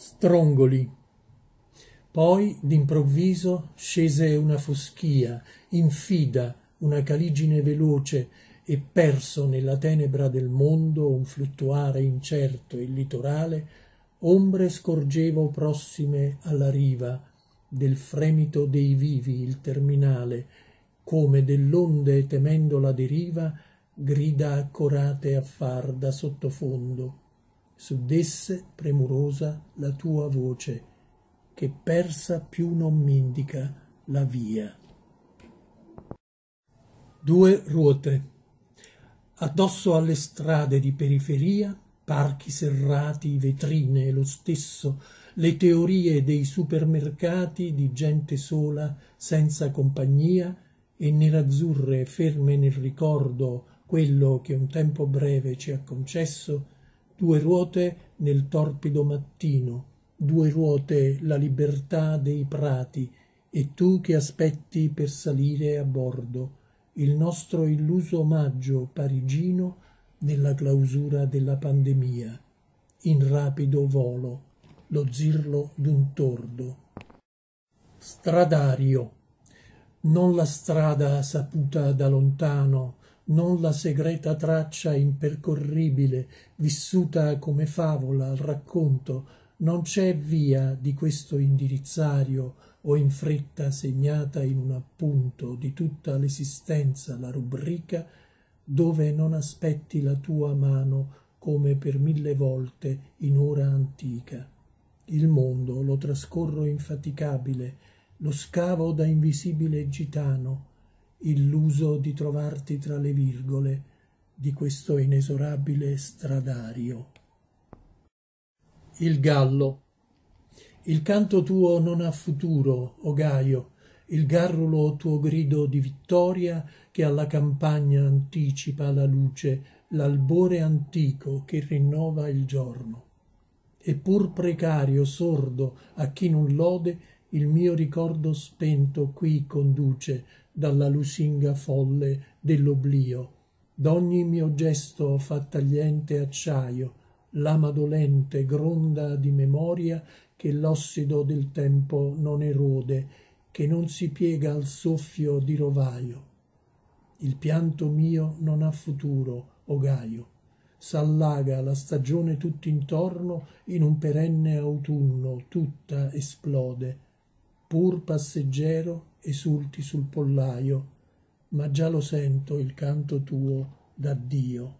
strongoli. Poi, d'improvviso, scese una foschia, infida, una caligine veloce, e perso nella tenebra del mondo un fluttuare incerto e litorale, ombre scorgevo prossime alla riva, del fremito dei vivi il terminale, come dell'onde temendo la deriva, grida accorate a far da sottofondo s'udesse premurosa la tua voce, che persa più non m'indica la via. Due ruote. Addosso alle strade di periferia, parchi serrati, vetrine e lo stesso, le teorie dei supermercati di gente sola, senza compagnia, e nerazzurre ferme nel ricordo quello che un tempo breve ci ha concesso, due ruote nel torpido mattino, due ruote la libertà dei prati, e tu che aspetti per salire a bordo il nostro illuso omaggio parigino nella clausura della pandemia, in rapido volo, lo zirlo d'un tordo. Stradario. Non la strada saputa da lontano, non la segreta traccia impercorribile, vissuta come favola al racconto, non c'è via di questo indirizzario o in fretta segnata in un appunto di tutta l'esistenza la rubrica dove non aspetti la tua mano come per mille volte in ora antica. Il mondo lo trascorro infaticabile, lo scavo da invisibile gitano, illuso di trovarti tra le virgole di questo inesorabile stradario. Il gallo. Il canto tuo non ha futuro, o Gaio, il garrulo tuo grido di vittoria che alla campagna anticipa la luce, l'albore antico che rinnova il giorno. E pur precario, sordo, a chi non lode, il mio ricordo spento qui conduce dalla lusinga folle dell'oblio d'ogni mio gesto fa tagliente acciaio lama dolente gronda di memoria che l'ossido del tempo non erode che non si piega al soffio di rovaio il pianto mio non ha futuro o gaio s'allaga la stagione tutt'intorno in un perenne autunno tutta esplode pur passeggero esulti sul pollaio, ma già lo sento il canto tuo d'addio.